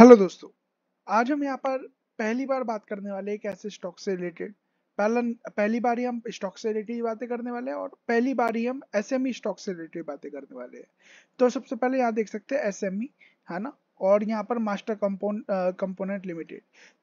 hello दोस्तों आज हम यहाँ पर पहली बार बात करने वाले एक ऐसे स्टॉक से रिलेटेड पहला पहली बार ही हम स्टॉक से रिलेटेड बातें करने वाले हैं और पहली बार ही हम एसएमई स्टॉक e से रिलेटेड बातें करने वाले हैं तो सबसे पहले यहाँ देख सकते हैं एसएमई e, है ना और यहाँ पर मास्टर कंपोन कंपोनेंट लिमिटेड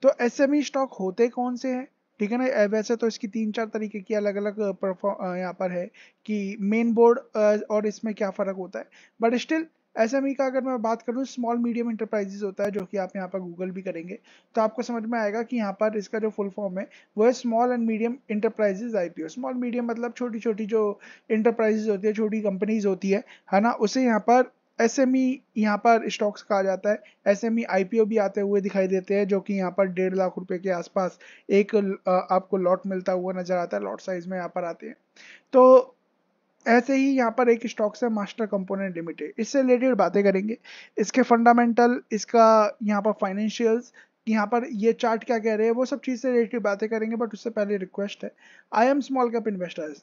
तो ई स्टॉक e होते कौन से हैं ठीक है ना वैसे तो इसकी तीन चार तरीके की अलग अलग परफॉर्म यहाँ पर है कि मेन बोर्ड और इसमें क्या फ़र्क होता है बट स्टिल एस का अगर मैं बात करूँ स्मॉल मीडियम इंटरप्राइजेज होता है जो कि आप यहाँ पर गूगल भी करेंगे तो आपको समझ में आएगा कि यहाँ पर इसका जो फुल फॉर्म है वो है स्मॉल एंड मीडियम इंटरप्राइजेज आई स्मॉल मीडियम मतलब छोटी छोटी जो इंटरप्राइजेज होती है छोटी कंपनीज होती है है ना उसे यहाँ पर एस एम ई e, यहाँ पर स्टॉक्स कहा जाता है S M E I P O भी आते हुए दिखाई देते हैं जो कि यहाँ पर डेढ़ लाख रुपए के आसपास एक आपको लॉट मिलता हुआ नजर आता है लॉट साइज में यहाँ पर आते हैं तो ऐसे ही यहाँ पर एक स्टॉक्स है मास्टर कंपोनेंट लिमिटेड इससे रिलेटेड बातें करेंगे इसके फंडामेंटल इसका यहाँ पर फाइनेंशियल्स यहाँ पर ये चार्ट क्या कह रहे हैं वो सब चीज़ से रिलेटेड बातें करेंगे बट उससे पहले रिक्वेस्ट है I am small cap investor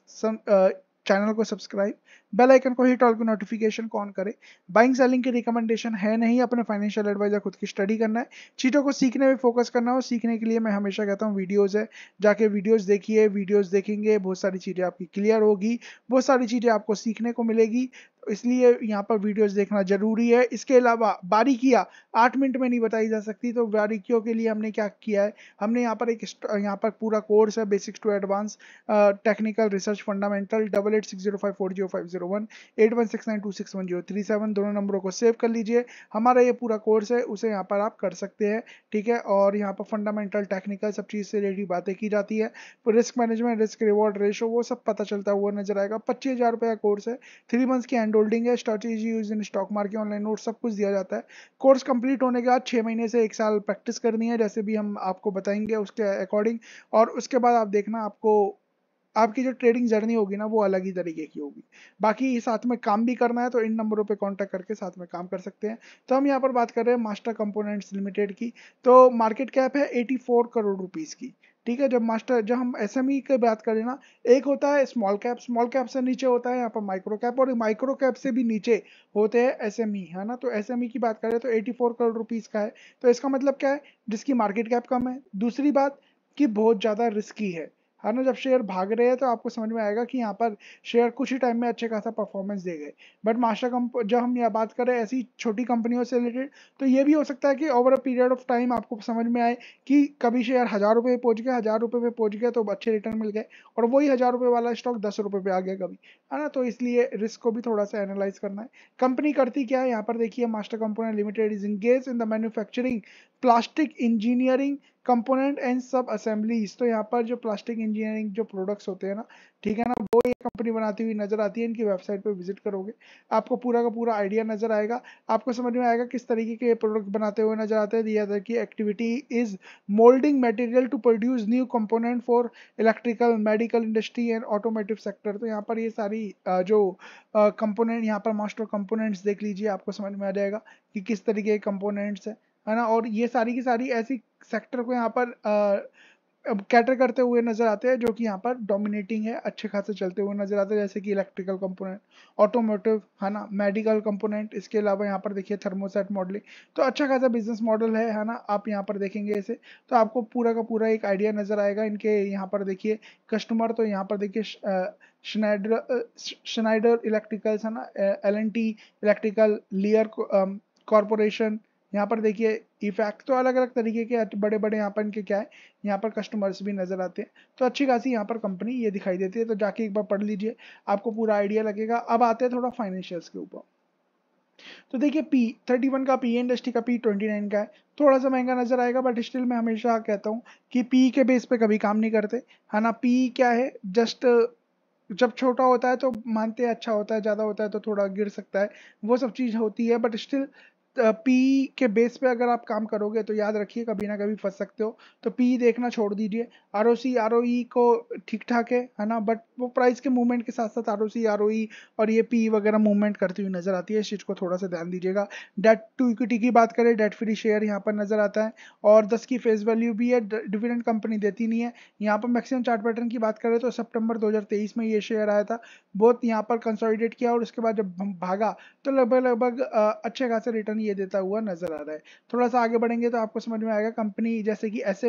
channel को सब्सक्राइब बेल आइकन को हिट ऑल की नोटिफिकेशन को ऑन करें बाइंग सेलिंग की रिकमेंडेशन है नहीं अपने फाइनेंशियल एडवाइजर खुद की स्टडी करना है चीज़ों को सीखने में फोकस करना हो सीखने के लिए मैं हमेशा कहता हूँ वीडियोज़ है जाके वीडियोज़ देखिए वीडियोज़ देखेंगे बहुत सारी चीज़ें आपकी क्लियर होगी बहुत सारी चीज़ें आपको सीखने को मिलेगी इसलिए यहाँ पर वीडियोस देखना जरूरी है इसके अलावा बारीकियाँ आठ मिनट में नहीं बताई जा सकती तो बारीकियों के लिए हमने क्या किया है हमने यहाँ पर एक यहाँ पर पूरा कोर्स है basics to advance technical research fundamental double eight six zero five four zero five zero one eight one six nine two six one zero three seven दोनों नंबरों को सेव कर लीजिए हमारा ये पूरा कोर्स है उसे यहाँ पर आप कर सकते हैं ठीक है और यहाँ पर फंडामेंटल टेक्निकल सब चीज़ से रिलेटेड बातें की जाती है risk management risk reward ratio वो सब पता चलता हुआ नजर आएगा पच्चीस हज़ार का कोर्स है थ्री मंथ्स के एंड हैंड होल्डिंग है strategy use in stock market online note सब कुछ दिया जाता है कोर्स कंप्लीट होने के बाद छः महीने से एक साल प्रैक्टिस करनी है जैसे भी हम आपको बताएंगे उसके अकॉर्डिंग और उसके बाद आप देखना आपको आपकी जो ट्रेडिंग जर्नी होगी ना वो अलग ही तरीके की होगी बाकी साथ में काम भी करना है तो इन नंबरों पे कांटेक्ट करके साथ में काम कर सकते हैं तो हम यहाँ पर बात कर रहे हैं मास्टर कंपोनेंट्स लिमिटेड की तो मार्केट कैप है 84 करोड़ रुपीज़ की ठीक है जब मास्टर जब हम एस एम ई की बात करें ना एक होता है स्मॉल कैप स्मॉल कैप से नीचे होता है यहाँ पर माइक्रो कैप और माइक्रो कैप से भी नीचे होते हैं एस एम ई है ना तो एस एम ई की बात करें तो एटी फोर करोड़ रुपीज़ का है तो इसका मतलब क्या है जिसकी मार्केट कैप कम है दूसरी बात कि बहुत ज़्यादा रिस्की है है ना जब शेयर भाग रहे हैं तो आपको समझ में आएगा कि यहाँ पर शेयर कुछ ही टाइम में अच्छे खासा परफॉर्मेंस दे गए बट मास्टर कम जब हम यह बात करें ऐसी छोटी कंपनियों से रिलेटेड तो ये भी हो सकता है कि over a period of time आपको समझ में आए कि कभी शेयर हज़ार रुपये पहुँच गया हज़ार रुपये पर पहुँच गया तो अच्छे रिटर्न मिल गए और वही हज़ार रुपये वाला स्टॉक दस रुपये पे आ गया कभी है ना तो इसलिए रिस्क को भी थोड़ा सा एनालाइज करना है कंपनी करती क्या है यहाँ पर देखिए master company limited is engage in the manufacturing plastic engineering component and sub assemblies तो यहाँ पर जो प्लास्टिक इंजीनियरिंग जो प्रोडक्ट्स होते हैं ना ठीक है ना वो ये कंपनी बनाती हुई नजर आती है इनकी वेबसाइट पे विजिट करोगे आपको पूरा का पूरा आइडिया नजर आएगा आपको समझ में आएगा किस तरीके के प्रोडक्ट बनाते हुए नजर आते हैं दिया था कि activity is moulding material to produce new component for electrical medical industry and automotive sector तो यहाँ पर ये सारी जो कंपोनेंट यहाँ पर मास्टर कंपोनेंट्स देख लीजिए आपको समझ में आ जाएगा कि किस तरीके के कंपोनेंट्स हैं है ना और ये सारी की सारी ऐसी सेक्टर को यहाँ पर कैटर करते हुए नज़र आते हैं जो कि यहाँ पर डोमिनेटिंग है अच्छे खासे चलते हुए नज़र आते हैं जैसे कि इलेक्ट्रिकल कंपोनेंट ऑटोमोटिव है ना मेडिकल कंपोनेंट इसके अलावा यहाँ पर देखिए थर्मोसेट मॉडलिंग तो अच्छा खासा बिजनेस मॉडल है है ना आप यहाँ पर देखेंगे इसे तो आपको पूरा का पूरा एक आइडिया नज़र आएगा इनके यहाँ पर देखिए कस्टमर तो यहाँ पर देखिए शनाइडर शनाइडर इलेक्ट्रिकल्स है ना एल इलेक्ट्रिकल लियर कॉरपोरेशन यहाँ पर देखिए इफेक्ट तो अलग अलग तरीके के बड़े बड़े यहाँ पर इनके क्या है यहाँ पर कस्टमर्स भी नज़र आते हैं तो अच्छी खासी यहाँ पर कंपनी ये दिखाई देती है तो जाके एक बार पढ़ लीजिए आपको पूरा आइडिया लगेगा अब आते हैं थोड़ा फाइनेंशियल्स के ऊपर तो देखिए पी थर्टी वन का पी इंडस्ट्री का पी ट्वेंटी नाइन का है थोड़ा सा महंगा नजर आएगा बट स्टिल मैं हमेशा कहता हूँ कि पी के बेस पे कभी काम नहीं करते है ना पी क्या है जस्ट जब छोटा होता है तो मानते हैं अच्छा होता है ज़्यादा होता है तो थोड़ा गिर सकता है वो सब चीज़ होती है बट स्टिल पी के बेस पे अगर आप काम करोगे तो याद रखिए कभी ना कभी फंस सकते हो तो पी देखना छोड़ दीजिए R O C R O ई को ठीक ठाक है है ना बट वो प्राइस के मूवमेंट के साथ साथ R O C R O ई और ये पी वगैरह मूवमेंट करती हुई नजर आती है इस चीज़ को थोड़ा सा ध्यान दीजिएगा डेट टू इक्विटी की बात करें डेट फ्री शेयर यहाँ पर नजर आता है और दस की फेस वैल्यू भी है डिविडेंड कंपनी देती नहीं है यहाँ पर मैक्सिमम चार्ट पैटर्न की बात करें तो हज़ार तेईस में ये शेयर आया था बहुत यहाँ पर कंसोलिडेट किया और उसके बाद जब भागा तो लगभग लगभग अच्छे खासे रिटर्न ये देता हुआ नजर आ रहा है थोड़ा सा आगे बढ़ेंगे तो आपको समझ में आएगा कंपनी जैसे कि एस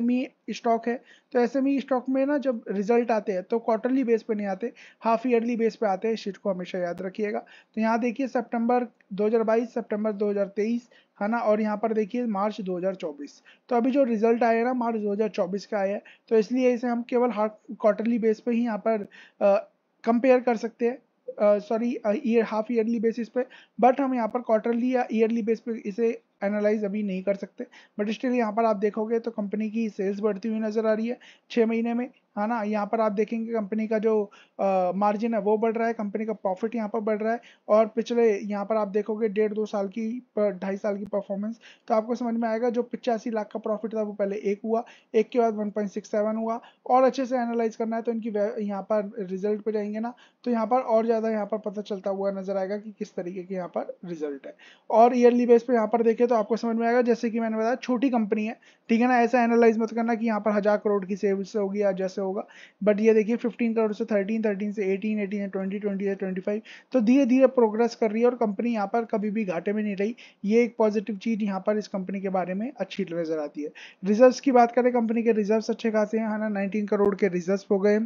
स्टॉक e है तो एस स्टॉक e में ना जब रिजल्ट आते हैं तो क्वार्टरली बेस पे नहीं आते हाफ ईयरली बेस पे आते हैं शीट को हमेशा याद रखिएगा तो यहाँ देखिए सेप्टेम्बर दो सितंबर 2023 है ना और यहाँ पर देखिए मार्च 2024 तो अभी जो रिजल्ट आया ना मार्च 2024 का आया है तो इसलिए इसे हम केवल हाफ क्वार्टरली बेस पे ही यहाँ पर कंपेयर कर सकते हैं sorry year half yearly basis पे बट हम यहाँ पर क्वार्टरली या ईयरली बेस पे इसे एनालाइज अभी नहीं कर सकते बट स्टिल यहाँ पर आप देखोगे तो कंपनी की सेल्स बढ़ती हुई नज़र आ रही है छः महीने में है ना यहाँ पर आप देखेंगे कंपनी का जो मार्जिन है वो बढ़ रहा है कंपनी का प्रॉफिट यहाँ पर बढ़ रहा है और पिछले यहाँ पर आप देखोगे डेढ़ दो साल की ढाई साल की परफॉर्मेंस तो आपको समझ में आएगा जो पिचासी लाख का प्रॉफिट था वो पहले एक हुआ एक के बाद 1.67 हुआ और अच्छे से एनालाइज करना है तो इनकी यहाँ पर रिजल्ट पे जाएंगे ना तो यहाँ पर और ज़्यादा यहाँ पर पता चलता हुआ नजर आएगा कि किस तरीके के यहाँ पर रिजल्ट है और ईयरली बेस पे यहाँ पर देखें तो आपको समझ में आएगा जैसे कि मैंने बताया छोटी कंपनी है ठीक है ना ऐसा एनालाइज मत करना कि यहाँ पर हज़ार करोड़ की सेल्स होगी या जैसे होगा बट ये देखिए 15 करोड़ से 13 13 से 18 18 से 20 20 25 तो धीरे धीरे प्रोग्रेस कर रही है और कंपनी यहाँ पर कभी भी घाटे में नहीं रही ये एक पॉजिटिव चीज़ यहाँ पर इस कंपनी के बारे में अच्छी नज़र आती है रिजर्व की बात करें कंपनी के रिजर्व अच्छे खासे हैं ना नाइनटीन करोड़ के रिजर्व हो गए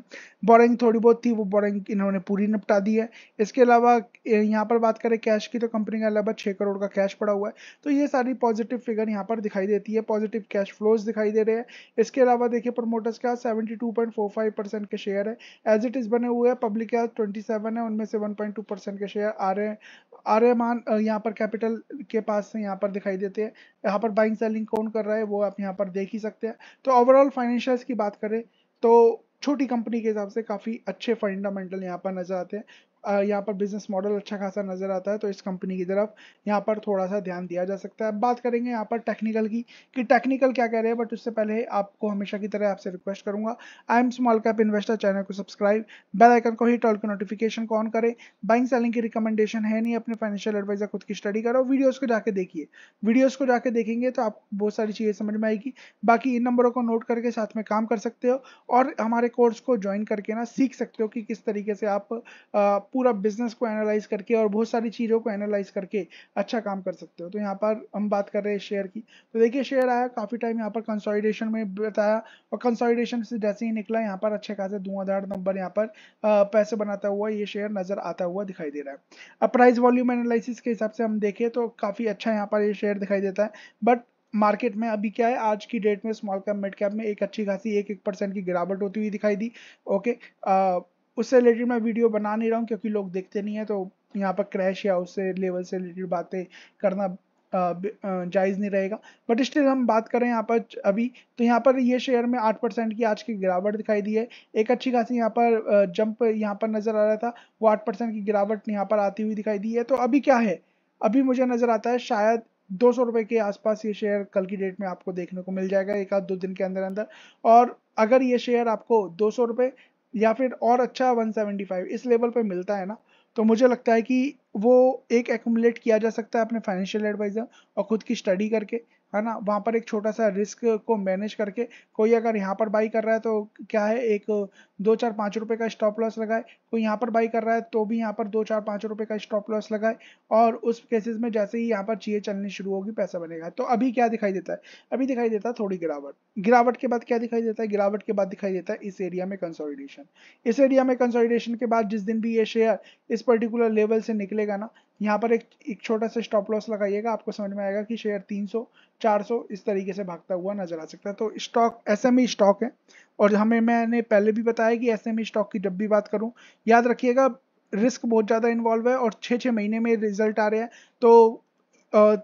बोरिंग थोड़ी बहुत थी वो बोरिंग इन्होंने पूरी निपटा दी है इसके अलावा यहाँ पर बात करें कैश की तो कंपनी का लगभग छह करोड़ का कैश पड़ा हुआ है तो ये सारी पॉजिटिव फिगर यहाँ पर दिखाई देती है पॉजिटिव कैश फ्लोज दिखाई दे रहे हैं इसके अलावा देखिए प्रमोटर्स का सेवेंटी 1.45 परसेंट के शेयर है एज इट इज बने हुए हैं पब्लिक हेल्थ 27 है उनमें से 1.2 परसेंट के शेयर आ रहे हैं आ आर्यमान यहाँ पर कैपिटल के पास से यहाँ पर दिखाई देते हैं यहाँ पर बाइंग सेलिंग कौन कर रहा है वो आप यहाँ पर देख ही सकते हैं तो ओवरऑल फाइनेंशियल्स की बात करें तो छोटी कंपनी के हिसाब से काफ़ी अच्छे फंडामेंटल यहाँ पर नजर आते हैं यहाँ पर बिजनेस मॉडल अच्छा खासा नज़र आता है तो इस कंपनी की तरफ यहाँ पर थोड़ा सा ध्यान दिया जा सकता है अब बात करेंगे यहाँ पर टेक्निकल की कि टेक्निकल क्या कह रहे हैं बट उससे पहले आपको हमेशा की तरह आपसे रिक्वेस्ट करूँगा I am small cap investor channel को सब्सक्राइब बेल आइकन को ही टॉल के नोटिफिकेशन को ऑन करें बाइंग सेलिंग की रिकमेंडेशन है नहीं अपने फाइनेंशियल एडवाइजर खुद की स्टडी करो वीडियोज को जाके देखिए वीडियोज को जाके देखेंगे तो आप बहुत सारी चीज़ें समझ में आएगी बाकी इन नंबरों को नोट करके साथ में काम कर सकते हो और हमारे कोर्स को ज्वाइन करके ना सीख सकते हो कि किस तरीके से आप पूरा बिजनेस को एनालाइज करके और बहुत सारी चीज़ों को एनालाइज करके अच्छा काम कर सकते हो तो यहाँ पर हम बात कर रहे हैं शेयर की तो देखिए शेयर आया काफ़ी टाइम यहाँ पर कंसोलिडेशन में बताया और कंसोलिडेशन से जैसे ही निकला यहाँ पर अच्छे खासे धुआंधार नंबर यहाँ पर पैसे बनाता हुआ ये शेयर नज़र आता हुआ दिखाई दे रहा है अब प्राइस वॉल्यूम एनालिसिस के हिसाब से हम देखें तो काफ़ी अच्छा यहाँ पर ये शेयर दिखाई देता है बट मार्केट में अभी क्या है आज की डेट में स्मॉल कैप मिड कैप में एक अच्छी खासी एक एक परसेंट की गिरावट होती हुई दिखाई दी ओके आ, उससे रिलेटेड मैं वीडियो बना नहीं रहा हूँ क्योंकि लोग देखते नहीं है तो यहाँ पर क्रैश या उससे लेवल से रिलेटेड बातें करना जायज़ नहीं रहेगा बट स्टिल हम बात करें यहाँ पर अभी तो यहाँ पर ये शेयर में आठ परसेंट की आज की गिरावट दिखाई दी है एक अच्छी खासी यहाँ पर जंप यहाँ पर नज़र आ रहा था वो आठ परसेंट की गिरावट यहाँ पर आती हुई दिखाई दी है तो अभी क्या है अभी मुझे नज़र आता है शायद दो सौ रुपये के आसपास ये शेयर कल की डेट में आपको देखने को मिल जाएगा एक आध दो दिन के अंदर अंदर और अगर ये शेयर आपको दो सौ रुपये या फिर और अच्छा 175 इस लेवल पर मिलता है ना तो मुझे लगता है कि वो एक एकट किया जा सकता है अपने फाइनेंशियल एडवाइज़र और ख़ुद की स्टडी करके है ना वहाँ पर एक छोटा सा रिस्क को मैनेज करके कोई अगर यहाँ पर बाई कर रहा है तो क्या है एक दो चार पाँच रुपये का स्टॉप लॉस लगाए कोई यहाँ पर बाई कर रहा है तो भी यहाँ पर दो चार पाँच रुपये का स्टॉप लॉस लगाए और उस केसेस में जैसे ही यहाँ पर चीज़ें चलनी शुरू होगी पैसा बनेगा तो अभी क्या दिखाई देता है अभी दिखाई देता है थोड़ी गिरावट गिरावट के बाद क्या दिखाई देता है गिरावट के बाद दिखाई देता है इस एरिया में कंसॉलिडेशन इस एरिया में कंसॉलिडेशन के बाद जिस दिन भी ये शेयर इस पर्टिकुलर लेवल से निकलेगा ना यहाँ पर एक एक छोटा सा स्टॉप लॉस लगाइएगा आपको समझ में आएगा कि शेयर 300, 400 इस तरीके से भागता हुआ नजर आ सकता है तो स्टॉक एस स्टॉक है और हमें मैंने पहले भी बताया कि एस स्टॉक e की जब भी बात करूँ याद रखिएगा रिस्क बहुत ज़्यादा इन्वॉल्व है और छः छः महीने में रिजल्ट आ रहे हैं तो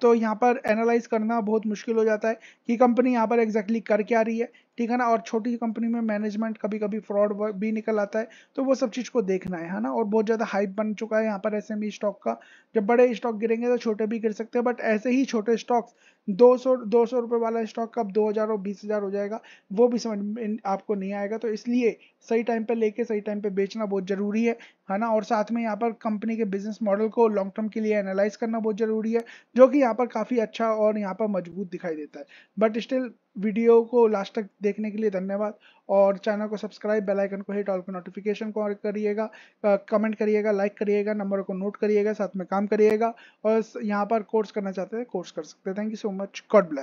तो यहाँ पर एनालाइज करना बहुत मुश्किल हो जाता है कि कंपनी यहाँ पर एग्जैक्टली exactly कर क्या रही है ठीक है ना और छोटी कंपनी में मैनेजमेंट कभी कभी फ्रॉड भी निकल आता है तो वो सब चीज़ को देखना है ना और बहुत ज़्यादा हाइप बन चुका है यहाँ पर एस स्टॉक e का जब बड़े स्टॉक गिरेंगे तो छोटे भी गिर सकते हैं बट ऐसे ही छोटे स्टॉक्स दो सौ दो सौ रुपये वाला स्टॉक कब दो हज़ार और बीस हज़ार हो जाएगा वो भी समझ में आपको नहीं आएगा तो इसलिए सही टाइम पर लेके सही टाइम पर बेचना बहुत ज़रूरी है है ना और साथ में यहाँ पर कंपनी के बिजनेस मॉडल को लॉन्ग टर्म के लिए एनालाइज करना बहुत ज़रूरी है जो कि यहाँ पर काफ़ी अच्छा और यहाँ पर मजबूत दिखाई देता है बट स्टिल वीडियो को लास्ट तक देखने के लिए धन्यवाद और चैनल को सब्सक्राइब बेल आइकन को हिट ऑल को नोटिफिकेशन को करिएगा कमेंट करिएगा लाइक करिएगा नंबर को नोट करिएगा साथ में काम करिएगा और यहाँ पर कोर्स करना चाहते हैं कोर्स कर सकते हैं thank you so much God bless